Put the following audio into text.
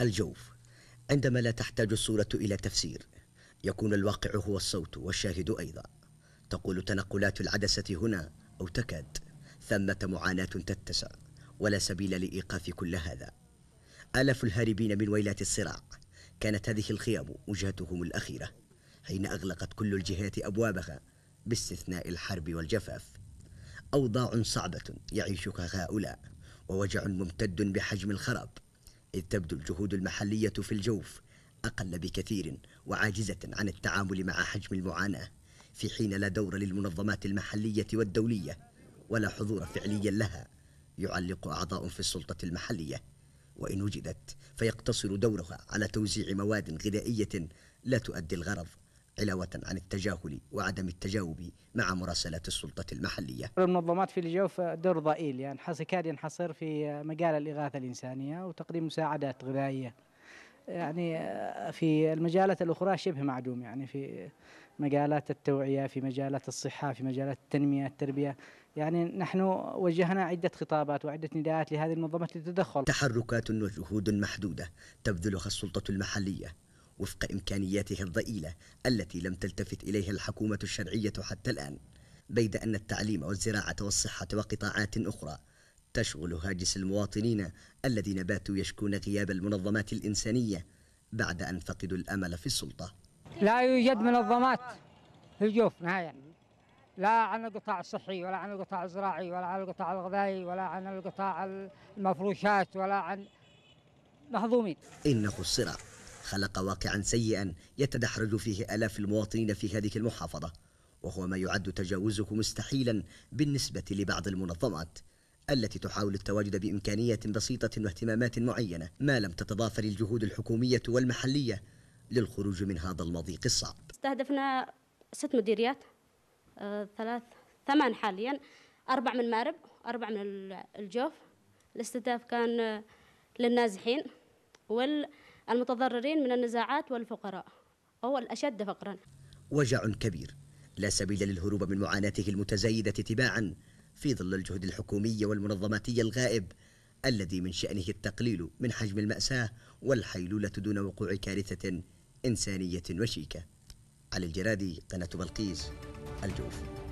الجوف عندما لا تحتاج الصورة إلى تفسير يكون الواقع هو الصوت والشاهد أيضا تقول تنقلات العدسة هنا أو تكاد ثمة معاناة تتسع ولا سبيل لإيقاف كل هذا آلاف الهاربين من ويلات الصراع كانت هذه الخيام وجهتهم الأخيرة حين أغلقت كل الجهات أبوابها باستثناء الحرب والجفاف أوضاع صعبة يعيشها هؤلاء ووجع ممتد بحجم الخراب إذ تبدو الجهود المحلية في الجوف أقل بكثير وعاجزة عن التعامل مع حجم المعاناة في حين لا دور للمنظمات المحلية والدولية ولا حضور فعليا لها يعلق أعضاء في السلطة المحلية وإن وجدت فيقتصر دورها على توزيع مواد غذائية لا تؤدي الغرض علاوة عن التجاهل وعدم التجاوب مع مراسلات السلطة المحلية المنظمات في الجوف دور ضئيل يعني كاد ينحصر في مجال الإغاثة الإنسانية وتقديم مساعدات غذائية يعني في المجالات الأخرى شبه معدوم يعني في مجالات التوعية في مجالات الصحة في مجالات التنمية التربية يعني نحن وجهنا عدة خطابات وعدة نداءات لهذه المنظمات للتدخل تحركات وجهود محدودة تبذلها السلطة المحلية وفق إمكانياته الضئيلة التي لم تلتفت إليها الحكومة الشرعية حتى الآن بيد أن التعليم والزراعة والصحة وقطاعات أخرى تشغل هاجس المواطنين الذين باتوا يشكون غياب المنظمات الإنسانية بعد أن فقدوا الأمل في السلطة لا يوجد منظمات في الجوف نهائيا لا عن القطاع الصحي ولا عن القطاع الزراعي ولا عن القطاع الغذائي ولا عن القطاع المفروشات ولا عن مهضومين إنه الصراع خلق واقعا سيئا يتدحرج فيه آلاف المواطنين في هذه المحافظة وهو ما يعد تجاوزه مستحيلا بالنسبة لبعض المنظمات التي تحاول التواجد بإمكانية بسيطة واهتمامات معينة ما لم تتضافر الجهود الحكومية والمحلية للخروج من هذا المضيق الصعب استهدفنا ست مديريات آه، ثلاث ثمان حاليا أربع من مارب أربع من الجوف الاستهداف كان آه، للنازحين وال المتضررين من النزاعات والفقراء أو الأشد فقرا وجع كبير لا سبيل للهروب من معاناته المتزايدة تباعا في ظل الجهد الحكومي والمنظماتي الغائب الذي من شأنه التقليل من حجم المأساة والحيلولة دون وقوع كارثة إنسانية وشيكة علي الجرادي قناة بلقيس الجوف